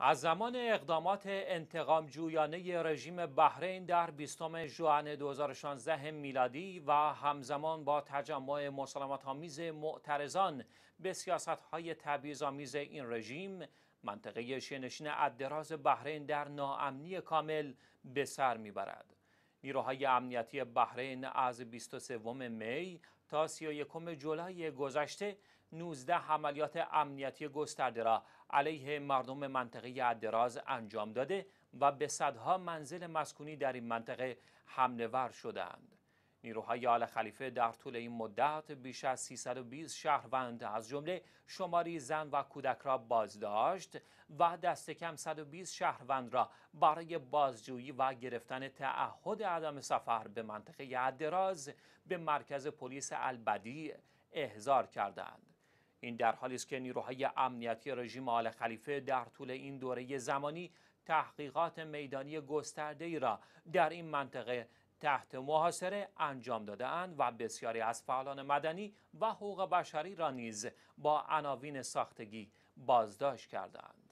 از زمان اقدامات انتقامجویانه رژیم بحرین در 20 ژوئن 2016 میلادی و همزمان با تجمع مسلمات آمیز معترضان به سیاست های آمیز این رژیم منطقه شنشین عدراز بحرین در ناامنی کامل به سر میبرد. نیروهای امنیتی بحرین از 23 می تا 31 جولای گذشته 19 عملیات امنیتی گسترده را علیه مردم منطقه ادراز انجام داده و به صدها منزل مسکونی در این منطقه حمله ور شدند. نیروهای آل خلیفه در طول این مدت بیش از 320 شهروند از جمله شماری زن و کودک را بازداشت و دست کم 120 شهروند را برای بازجویی و گرفتن تعهد عدم سفر به منطقه عدراز به مرکز پلیس البدی احضار کردند. این در حالی است که نیروهای امنیتی رژیم آل خلیفه در طول این دوره زمانی تحقیقات میدانی گسترده ای را در این منطقه تحت محاصره انجام دادهاند و بسیاری از فعالان مدنی و حقوق بشری را نیز با عناوین ساختگی بازداشت کردند.